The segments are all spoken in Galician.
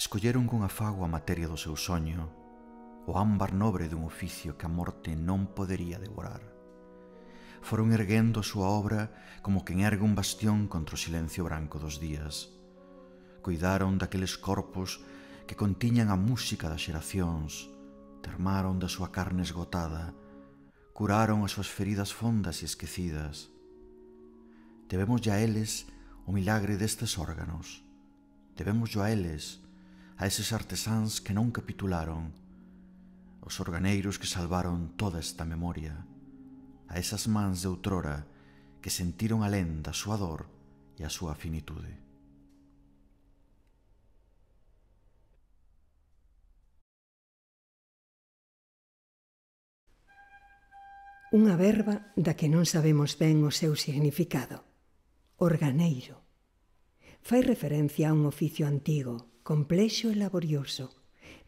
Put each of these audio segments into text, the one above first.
Escolleron con afago a materia do seu soño, o ámbar nobre dun oficio que a morte non podería devorar. Foron erguendo a súa obra como quen ergue un bastión contra o silencio branco dos días. Cuidaron daqueles corpos que contiñan a música das xeracións, termaron da súa carne esgotada, curaron as súas feridas fondas e esquecidas. Debemos a eles o milagre destes órganos. Debemos a eles a eses artesáns que non capitularon, os organeiros que salvaron toda esta memoria, a esas mans de outrora que sentiron a lenda, a súa dor e a súa finitude. Unha verba da que non sabemos ben o seu significado. Organeiro. Fai referencia a un oficio antigo, complexo e laborioso,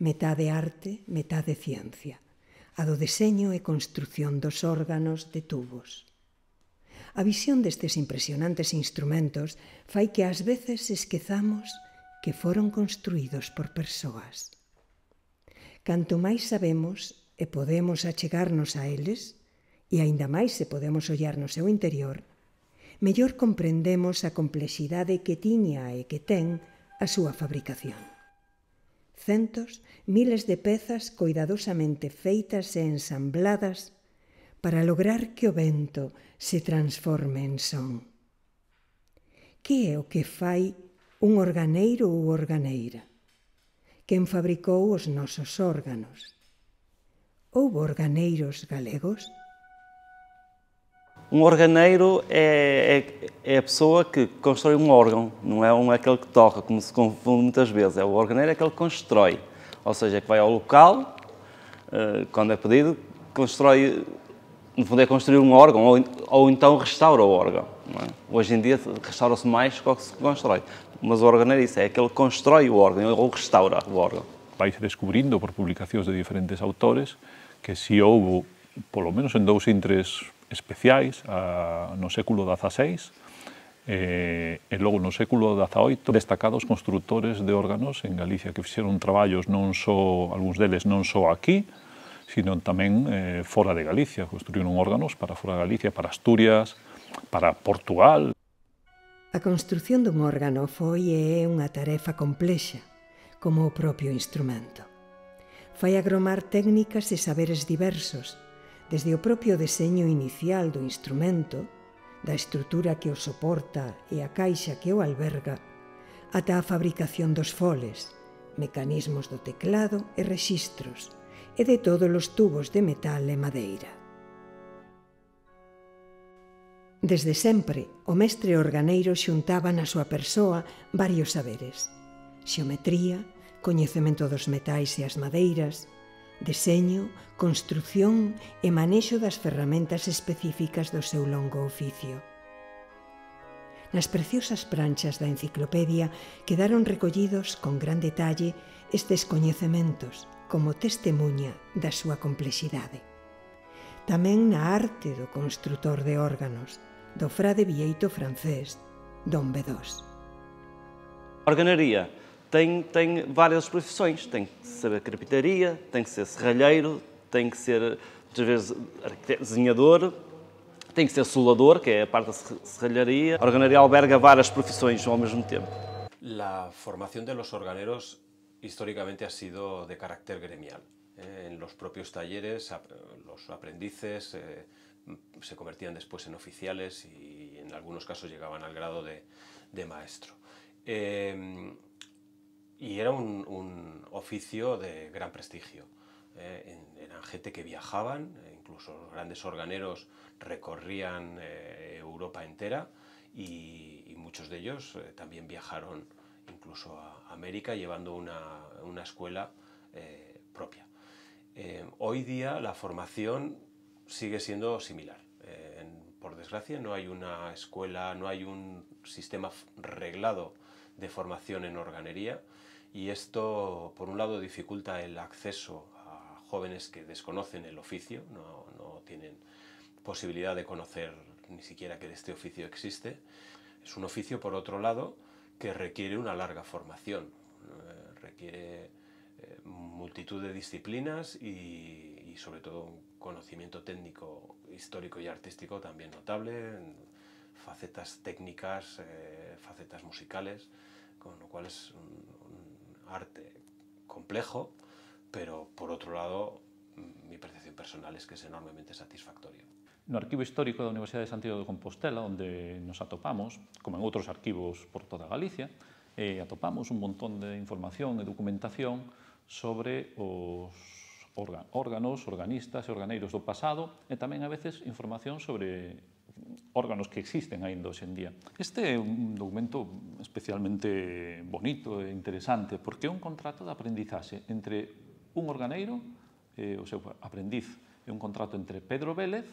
metade arte, metade ciencia, a do deseño e construción dos órganos de tubos. A visión destes impresionantes instrumentos fai que ás veces esquezamos que foron construídos por persoas. Canto máis sabemos e podemos achegarnos a eles, e aínda máis se podemos ollar no seu interior, mellor comprendemos a complexidade que tiña e que ten a súa fabricación. Centos, miles de pezas coidadosamente feitas e ensambladas para lograr que o vento se transforme en son. Que é o que fai un organeiro ou organeira? Quen fabricou os nosos órganos? Houbo organeiros galegos? Um organeiro é, é, é, a pessoa que constrói um órgão, não é um, aquele que toca, como se confunde muitas vezes. É o organeiro é aquele que constrói, ou seja, é que vai ao local, eh, quando é pedido, constrói, no fundo é construir um órgão, ou, ou então restaura o órgão. É? Hoje em dia restaura-se mais do que se constrói, mas o organeiro é isso, é aquele que constrói o órgão, ou restaura o órgão. Vai se descobrindo por publicações de diferentes autores que se houve, pelo menos em dois en três especiais a, no século XVI e, e logo no século XVIII destacados construtores de órganos en Galicia que fixeron traballos non só, algúns deles non só aquí, sino tamén eh, fora de Galicia, construíron órganos para fora de Galicia, para Asturias, para Portugal. A construción dun órgano foi e é unha tarefa complexa, como o propio instrumento. Fai agromar técnicas e saberes diversos, desde o propio deseño inicial do instrumento, da estrutura que o soporta e a caixa que o alberga, ata a fabricación dos foles, mecanismos do teclado e rexistros, e de todos os tubos de metal e madeira. Desde sempre, o mestre organeiro xuntaba na súa persoa varios saberes. Xeometría, coñecemento dos metais e as madeiras, deseño, construción e manexo das ferramentas específicas do seu longo oficio. Nas preciosas pranchas da enciclopedia quedaron recollidos con gran detalle estes coñecementos como testemunha da súa complexidade. Tamén na arte do construtor de órganos, do frade vieito francés, Don Bedós. Organería tem, tem várias profissões. Tem que saber carpintaria, tem que ser serralheiro, tem que ser, muitas vezes, desenhador, tem que ser solador, que é a parte da serralharia. A organaria alberga várias profissões ao mesmo tempo. a formação de los organeros históricamente ha sido de carácter gremial. Eh, en los propios talleres, los aprendices eh, se convertían después en oficiales y en algunos casos llegaban al grado de, de maestro. Eh, Y era un, un oficio de gran prestigio. Eh, eran gente que viajaban, eh, incluso grandes organeros recorrían eh, Europa entera y, muchos de ellos también viajaron incluso a América llevando una, una escuela propia. hoy día la formación sigue siendo similar. por desgracia no hay una escuela, no hay un sistema reglado de formación en organería y esto, por un lado, dificulta el acceso a jóvenes que desconocen el oficio, no, no tienen posibilidad de conocer ni siquiera que este oficio existe. Es un oficio, por otro lado, que requiere una larga formación, eh, requiere eh, multitud de disciplinas y, sobre todo un conocimiento técnico, histórico y artístico también notable, facetas técnicas, eh, facetas musicales, con lo cual es arte complejo, pero por otro lado mi percepción personal es que es enormemente satisfactorio. No arquivo histórico da Universidade de Santiago de Compostela, onde nos atopamos, como en outros arquivos por toda Galicia, eh, atopamos un montón de información e documentación sobre os órganos, organistas e organeiros do pasado e tamén a veces información sobre órganos que existen ainda hoxe en día. Este é un documento especialmente bonito e interesante porque é un contrato de aprendizaxe entre un organeiro e o seu aprendiz. É un contrato entre Pedro Vélez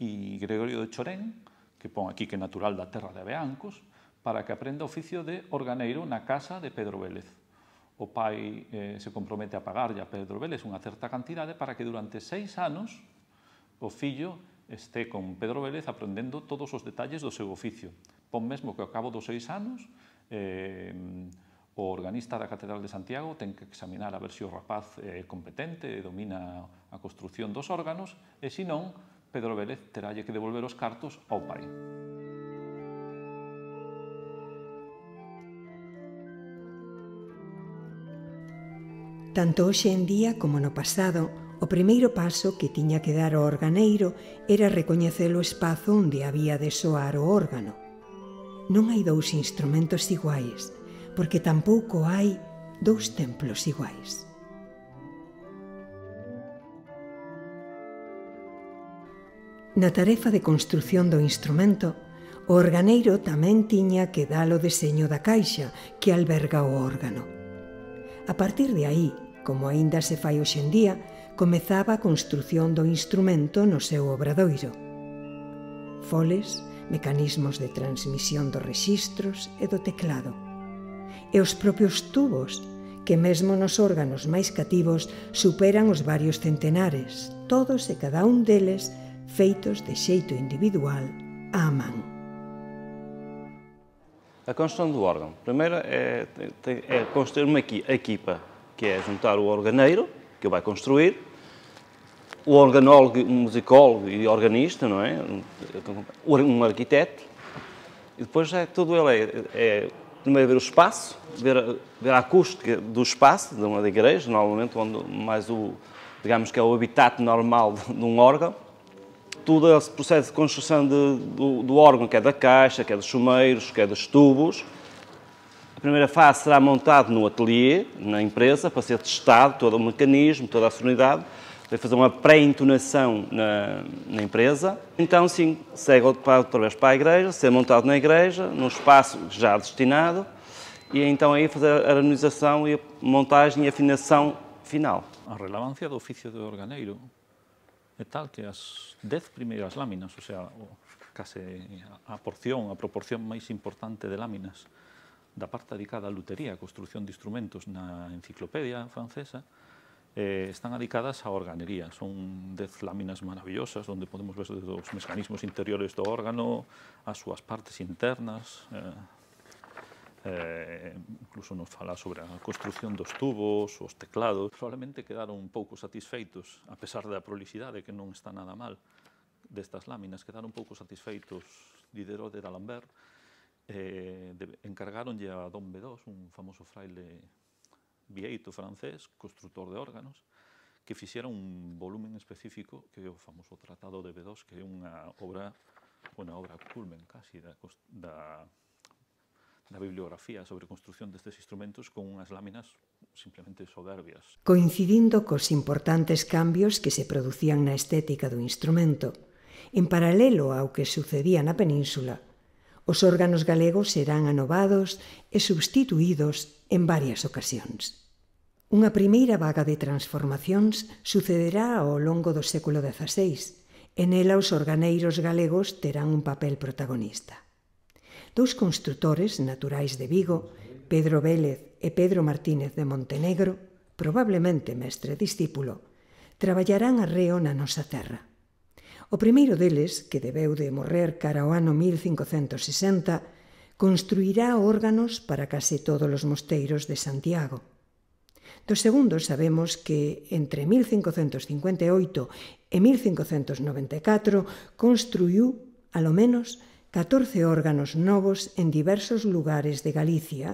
e Gregorio de Chorén, que pon aquí que é natural da terra de Beancos, para que aprenda o oficio de organeiro na casa de Pedro Vélez. O pai eh, se compromete a pagarlle a Pedro Vélez unha certa cantidade para que durante seis anos o fillo este con Pedro Vélez aprendendo todos os detalles do seu oficio. Pon mesmo que ao cabo dos seis anos eh, o organista da Catedral de Santiago ten que examinar a ver se o rapaz é competente e domina a construción dos órganos e se non, Pedro Vélez terálle que devolver os cartos ao pai. Tanto hoxe en día como no pasado, O primeiro paso que tiña que dar o organeiro era recoñecer o espazo onde había de soar o órgano. Non hai dous instrumentos iguais, porque tampouco hai dous templos iguais. Na tarefa de construción do instrumento, o organeiro tamén tiña que dar o deseño da caixa que alberga o órgano. A partir de aí, como aínda se fai hoxendía, comezaba a construción do instrumento no seu obradoiro. Foles, mecanismos de transmisión dos rexistros e do teclado. E os propios tubos, que mesmo nos órganos máis cativos superan os varios centenares, todos e cada un deles feitos de xeito individual a man. A construção do órgão. Primeiro é, é construir uma equipa, que é juntar o organeiro, que vai construir, o organólogo, um musicólogo e organista, não é? Um arquiteto. E depois já é tudo ele é, é primeiro ver o espaço, ver, ver a acústica do espaço de uma igreja, normalmente onde mais o digamos que é o habitat normal de um órgão. Todo esse processo de construção de, do, do, órgão, que é da caixa, que é dos chumeiros, que é dos tubos. A primeira fase será montado no ateliê, na empresa, para ser testado todo o mecanismo, toda a sonoridade de fazer uma pré-entonação na, na, empresa. Então, sim, segue outra vez para a igreja, ser montado na igreja, num espaço já destinado, e então aí fazer a harmonização e a montagem e afinação final. A relevância do ofício do organeiro é tal que as dez primeiras lâminas, ou seja, case a porción, a proporción máis importante de láminas da parte dedicada á lutería, a construción de instrumentos na enciclopedia francesa, eh, están adicadas á organería. Son dez láminas maravillosas onde podemos ver os mecanismos interiores do órgano, as súas partes internas, eh, eh, incluso nos fala sobre a construción dos tubos, os teclados. Probablemente quedaron un pouco satisfeitos, a pesar da prolixidade que non está nada mal destas láminas, quedaron un pouco satisfeitos Diderot de D'Alembert, eh, encargaronlle a Don B2, un famoso fraile Vieito francés, construtor de órganos, que fixera un volumen específico que é o famoso Tratado de B2, que é unha obra, unha obra culmen casi da, da, da bibliografía sobre a construción destes instrumentos con unhas láminas simplemente soberbias. Coincidindo cos importantes cambios que se producían na estética do instrumento, en paralelo ao que sucedía na península, Os órganos galegos serán anovados e substituídos en varias ocasións. Unha primeira vaga de transformacións sucederá ao longo do século XVI, En ela os organeiros galegos terán un papel protagonista. Dous construtores naturais de Vigo, Pedro Vélez e Pedro Martínez de Montenegro, probablemente mestre e discípulo, traballarán arreo na nosa terra. O primeiro deles, que debeu de morrer cara ao ano 1560, construirá órganos para case todos os mosteiros de Santiago. Do segundo sabemos que entre 1558 e 1594 construiu, alo menos, 14 órganos novos en diversos lugares de Galicia,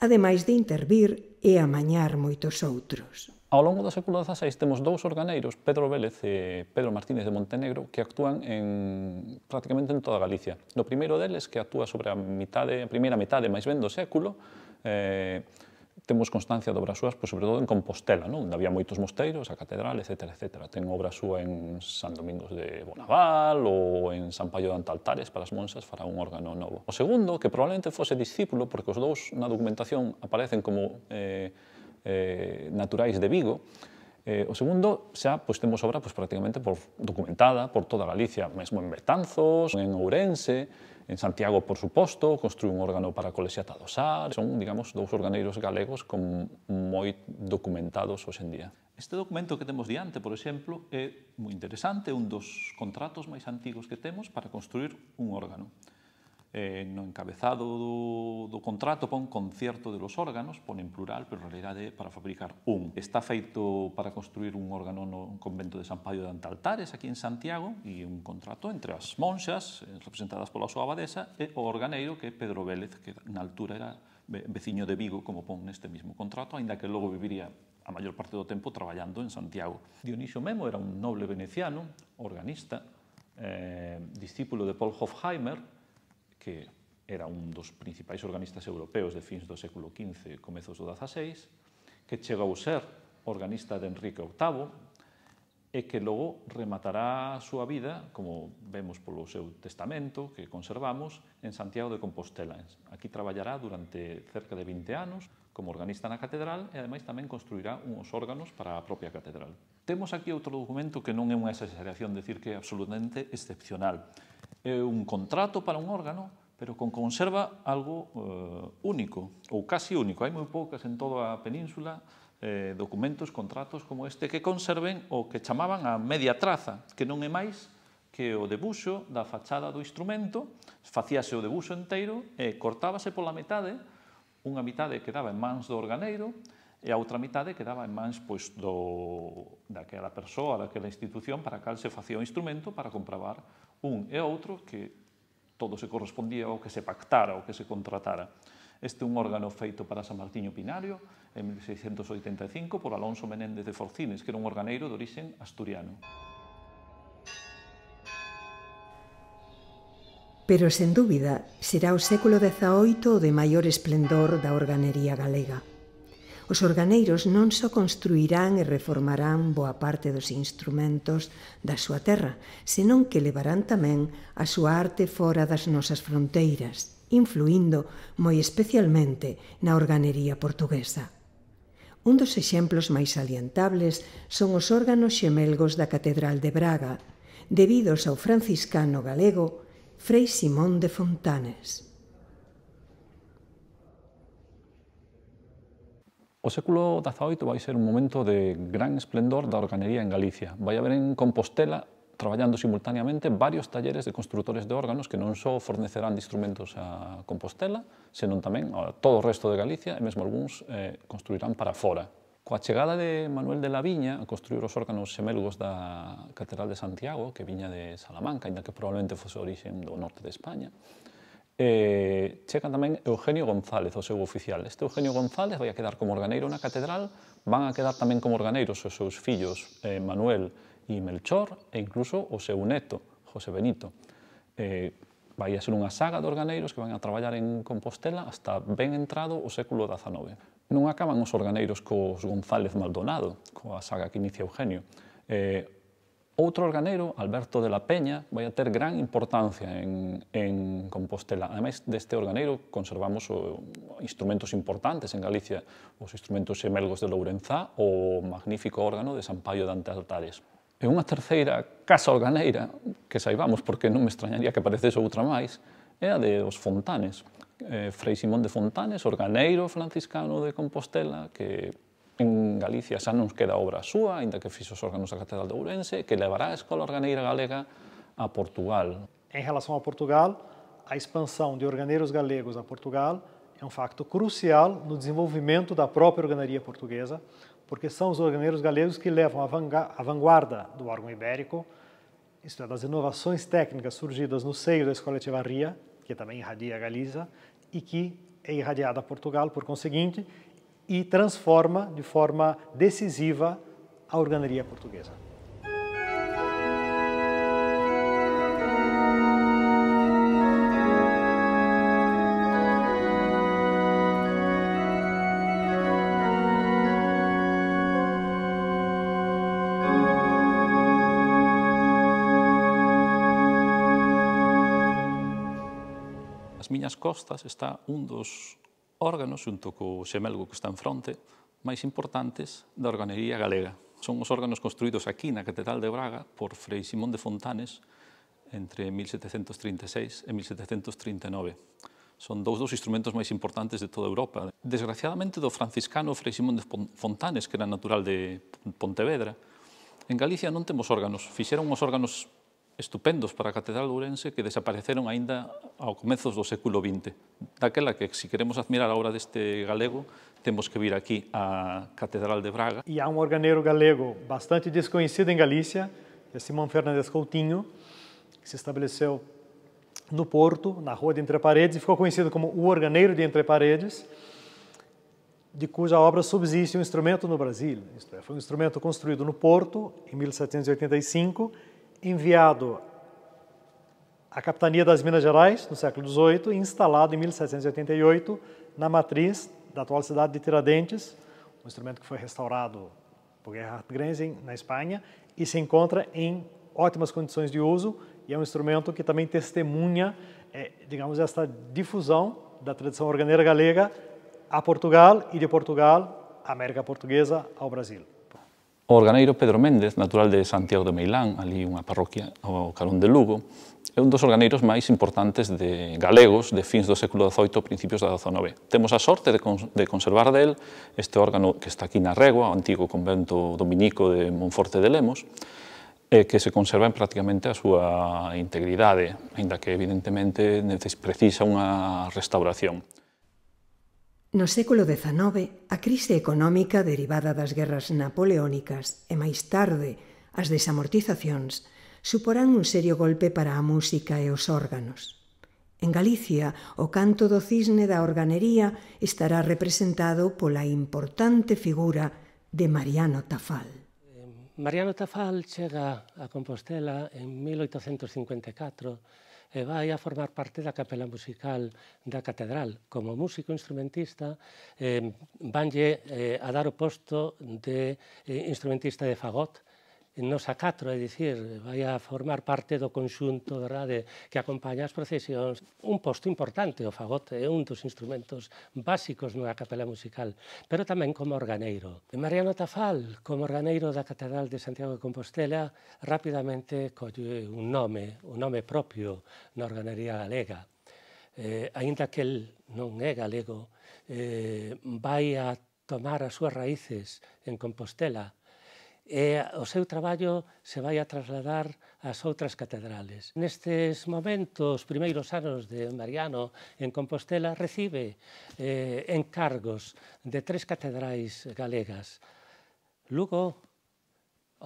ademais de intervir e amañar moitos outros. Ao longo do século XVI temos dous organeiros, Pedro Vélez e Pedro Martínez de Montenegro, que actúan en, prácticamente en toda Galicia. No primeiro deles, que actúa sobre a, mitade, a primeira metade máis ben do século, eh, temos constancia de obras súas, pois, sobre todo en Compostela, non? onde había moitos mosteiros, a catedral, etc. etc. Ten obra súa en San Domingos de Bonaval ou en San Paio de Antaltares para as Monsas fará un órgano novo. O segundo, que probablemente fose discípulo, porque os dous na documentación aparecen como eh, eh, naturais de Vigo. Eh, o segundo, xa pois, temos obra pois, prácticamente por, documentada por toda Galicia, mesmo en Betanzos, en Ourense, en Santiago, por suposto, construí un órgano para a Colexiata do Sar. Son, digamos, dous organeiros galegos con moi documentados hoxendía. Este documento que temos diante, por exemplo, é moi interesante, un dos contratos máis antigos que temos para construir un órgano eh, no encabezado do, do contrato pon concierto de los órganos, pon en plural, pero en realidad é para fabricar un. Está feito para construir un órgano no convento de San Paio de Antaltares, aquí en Santiago, e un contrato entre as monxas, eh, representadas pola súa abadesa, e o organeiro, que é Pedro Vélez, que na altura era veciño de Vigo, como pon neste mesmo contrato, aínda que logo viviría a maior parte do tempo traballando en Santiago. Dionisio Memo era un noble veneciano, organista, eh, discípulo de Paul Hofheimer, que era un dos principais organistas europeos de fins do século XV e comezos do XVI, que chegou a ser organista de Enrique VIII, e que logo rematará a súa vida, como vemos polo seu testamento que conservamos, en Santiago de Compostela. Aquí traballará durante cerca de 20 anos como organista na catedral e ademais tamén construirá uns órganos para a propia catedral. Temos aquí outro documento que non é unha exageración decir que é absolutamente excepcional é un contrato para un órgano, pero con conserva algo eh, único, ou casi único. Hai moi poucas en toda a península eh, documentos, contratos como este que conserven o que chamaban a media traza, que non é máis que o debuxo da fachada do instrumento, facíase o debuxo enteiro e cortábase pola metade, unha metade quedaba en mans do organeiro e a outra metade quedaba en mans pois, do, daquela persoa, daquela institución para a cal se facía o instrumento para comprobar un e outro que todo se correspondía ao que se pactara, ao que se contratara. Este é un órgano feito para San Martiño Pinario en 1685 por Alonso Menéndez de Forcines, que era un organeiro de orixen asturiano. Pero, sen dúbida, será o século XVIII o de maior esplendor da organería galega. Os organeiros non só construirán e reformarán boa parte dos instrumentos da súa terra, senón que levarán tamén a súa arte fora das nosas fronteiras, influindo moi especialmente na organería portuguesa. Un dos exemplos máis salientables son os órganos xemelgos da Catedral de Braga, debidos ao franciscano galego Frei Simón de Fontanes. O século XVIII vai ser un momento de gran esplendor da organería en Galicia. Vai haber en Compostela traballando simultaneamente varios talleres de construtores de órganos que non só fornecerán de instrumentos a Compostela, senón tamén a todo o resto de Galicia e mesmo algúns eh, construirán para fora. Coa chegada de Manuel de la Viña a construir os órganos xemelgos da Catedral de Santiago, que viña de Salamanca, ainda que probablemente fose orixen do norte de España, eh, chegan tamén Eugenio González, o seu oficial. Este Eugenio González vai a quedar como organeiro na catedral, van a quedar tamén como organeiros os seus fillos eh, Manuel e Melchor, e incluso o seu neto, José Benito. Eh, vai a ser unha saga de organeiros que van a traballar en Compostela hasta ben entrado o século XIX. Non acaban os organeiros cos González Maldonado, coa saga que inicia Eugenio. Eh, Outro organeiro, Alberto de la Peña, vai a ter gran importancia en, en Compostela. Ademais deste organeiro, conservamos o, instrumentos importantes en Galicia, os instrumentos xemelgos de Lourenzá ou o magnífico órgano de San Paio de Antealtares. E unha terceira casa organeira, que saibamos porque non me extrañaría que aparecese outra máis, é a de os Fontanes. Eh, Frei Simón de Fontanes, organeiro franciscano de Compostela, que en Galicia xa nos queda obra súa, ainda que fixo os órganos da Catedral de Ourense, que levará a Escola Organeira Galega a Portugal. Em relação a Portugal, a expansão de organeiros galegos a Portugal é um facto crucial no desenvolvimento da própria organaria portuguesa, porque são os organeiros galegos que levam a vanguarda do órgão ibérico, isto é, das inovações técnicas surgidas no seio da Escola Echevarria, que também irradia a Galiza, e que é irradiada a Portugal, por conseguinte, e transforma de forma decisiva a organaria portuguesa. As minhas costas está um dos órganos, xunto co Xemelgo que está en fronte, máis importantes da organería galega. Son os órganos construídos aquí na Catedral de Braga por Frei Simón de Fontanes entre 1736 e 1739. Son dous dos instrumentos máis importantes de toda Europa. Desgraciadamente, do franciscano Frei Simón de Fontanes, que era natural de Pontevedra, en Galicia non temos órganos. Fixeron os órganos estupendos para a Catedral de Ourense que desapareceron ainda ao comezos do século XX. Daquela que, se queremos admirar a obra deste galego, temos que vir aquí á Catedral de Braga. E há um organeiro galego bastante desconhecido em Galícia, que é Simão Fernandes Coutinho, que se estabeleceu no Porto, na Rua de Entre Paredes, e ficou conhecido como o Organeiro de Entre Paredes, de cuja obra subsiste um instrumento no Brasil. Isto é, foi um instrumento construído no Porto, em 1785, enviado à Capitania das Minas Gerais, no século XVIII, e instalado em 1788 na matriz da atual cidade de Tiradentes, um instrumento que foi restaurado por Gerhard Grenzen na Espanha e se encontra em ótimas condições de uso e é um instrumento que também testemunha, é, digamos, esta difusão da tradição organeira galega a Portugal e de Portugal à América Portuguesa ao Brasil. O organeiro Pedro Méndez, natural de Santiago de Meilán, ali unha parroquia ao Carón de Lugo, é un dos organeiros máis importantes de galegos de fins do século XVIII, principios da XIX. Temos a sorte de, de conservar del este órgano que está aquí na Regua, o antigo convento dominico de Monforte de Lemos, e que se conserva en prácticamente a súa integridade, ainda que evidentemente precisa unha restauración. No século XIX, a crise económica derivada das guerras napoleónicas e máis tarde as desamortizacións suporán un serio golpe para a música e os órganos. En Galicia, o canto do cisne da organería estará representado pola importante figura de Mariano Tafal. Mariano Tafal chega a Compostela en 1854 e vai a formar parte da capela musical da catedral. Como músico instrumentista, eh, vanlle eh, a dar o posto de eh, instrumentista de fagot, en nosa catro, é dicir, vai a formar parte do conxunto verdade, que acompaña as procesións. Un posto importante, o fagote, é un dos instrumentos básicos nunha capela musical, pero tamén como organeiro. Mariano Tafal, como organeiro da Catedral de Santiago de Compostela, rapidamente colle un nome, un nome propio na organería galega. Eh, ainda que el non é galego, eh, vai a tomar as súas raíces en Compostela, e o seu traballo se vai a trasladar ás outras catedrales. Nestes momentos, primeiros anos de Mariano en Compostela, recibe eh, encargos de tres catedrais galegas, Lugo,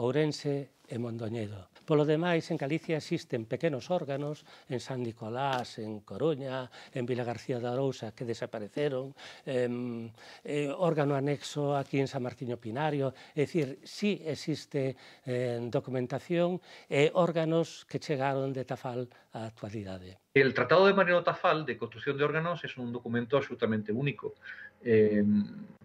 Ourense e Mondoñedo. Polo demais, en Galicia existen pequenos órganos, en San Nicolás, en Coruña, en Vila García da Arousa, que desapareceron, eh, em, órgano anexo aquí en San Martiño Pinario, é dicir, sí existe em, eh, documentación e órganos que chegaron de Tafal á actualidade. El Tratado de Mariano Tafal de construcción de órganos es un documento absolutamente único. Eh,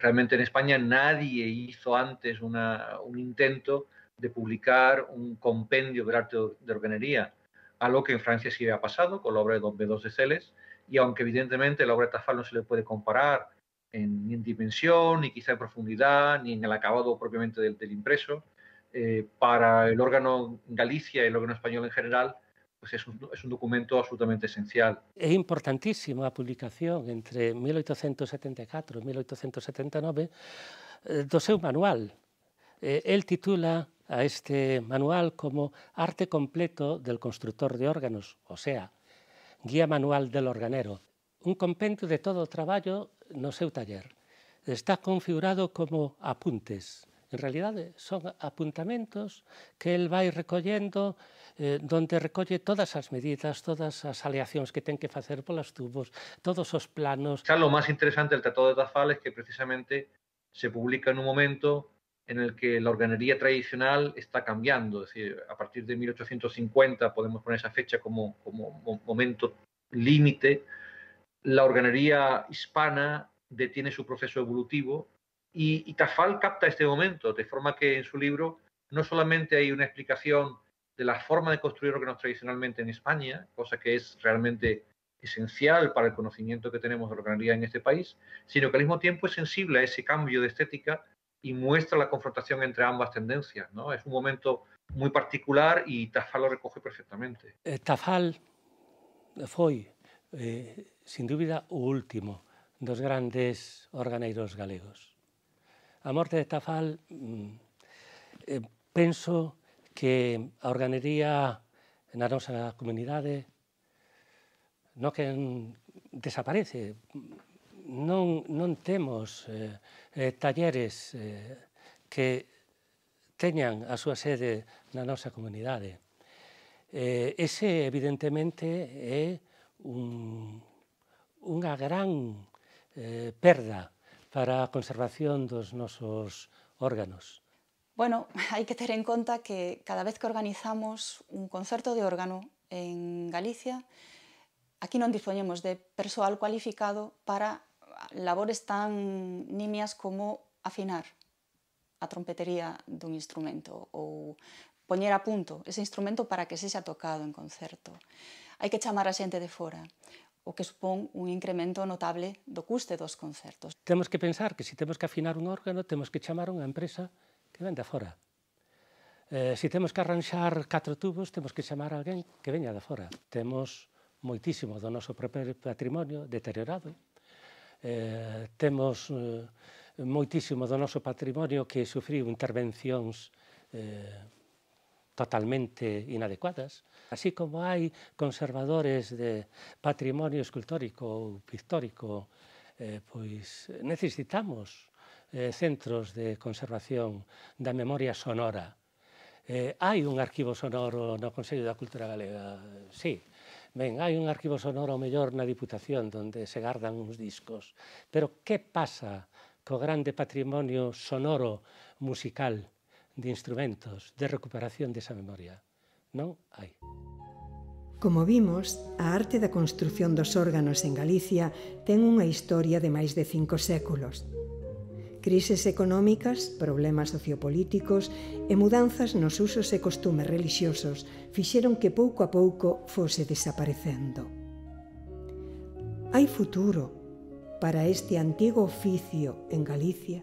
realmente en España nadie hizo antes una, un intento de publicar un compendio del arte de organería, algo que en Francia sí había pasado con la obra de Don B2 de Celes, y aunque evidentemente la obra de Tafal no se le puede comparar en, ni en dimensión, ni quizá en profundidad, ni en el acabado propiamente del, del impreso, eh, para el órgano Galicia y el órgano español en general, pues es un, es un, documento absolutamente esencial. Es importantísima la publicación entre 1874 y 1879 de su manual. Eh, él titula a este manual como Arte completo del constructor de órganos, o sea, Guía manual del organero, un compendio de todo o traballo no seu taller. Está configurado como apuntes. En realidade son apuntamentos que el vai recollendo eh, donde recolle todas as medidas, todas as aleacións que ten que facer polas tubos, todos os planos. Xa lo máis interesante del Tratado de Tafal é que precisamente se publica en un momento en el que la organería tradicional está cambiando. Es decir, a partir de 1850 podemos poner esa fecha como, como momento límite. La organería hispana detiene su proceso evolutivo y, y Tafal capta este momento, de forma que en su libro no solamente hay una explicación de la forma de construir órganos tradicionalmente en España, cosa que es realmente esencial para el conocimiento que tenemos de la organería en este país, sino que al mismo tiempo es sensible a ese cambio de estética y muestra la confrontación entre ambas tendencias. ¿no? Es un momento muy particular y Tafal lo recoge perfectamente. Eh, Tafal foi, eh, sin dúbida, o último dos grandes organeiros galegos. A morte de Tafal, mm, eh, penso que a organería na nosa comunidade non que desaparece, non, non temos eh, eh, talleres eh, que teñan a súa sede na nosa comunidade. Eh, ese, evidentemente, é un, unha gran eh, perda para a conservación dos nosos órganos. Bueno, hai que ter en conta que cada vez que organizamos un concerto de órgano en Galicia, aquí non dispoñemos de persoal cualificado para labores tan nimias como afinar a trompetería dun instrumento ou poñer a punto ese instrumento para que se xa tocado en concerto. Hai que chamar a xente de fora, o que supón un incremento notable do custe dos concertos. Temos que pensar que se si temos que afinar un órgano, temos que chamar unha empresa que venda fora. Eh, se si temos que arranxar catro tubos, temos que chamar a alguén que veña de fora. Temos moitísimo do noso propio patrimonio deteriorado, Eh, temos eh, moitísimo do noso patrimonio que sufriu intervencións eh, totalmente inadecuadas, así como hai conservadores de patrimonio escultórico ou pictórico, eh, pois necesitamos eh, centros de conservación da memoria sonora. Eh, hai un arquivo sonoro no Consello da Cultura Galega, sí, Ben, hai un arquivo sonoro mellor na Diputación onde se gardan uns discos, pero que pasa co grande patrimonio sonoro musical de instrumentos de recuperación desa memoria? Non hai. Como vimos, a arte da construción dos órganos en Galicia ten unha historia de máis de cinco séculos crises económicas, problemas sociopolíticos e mudanzas nos usos e costumes religiosos fixeron que pouco a pouco fose desaparecendo. Hai futuro para este antigo oficio en Galicia?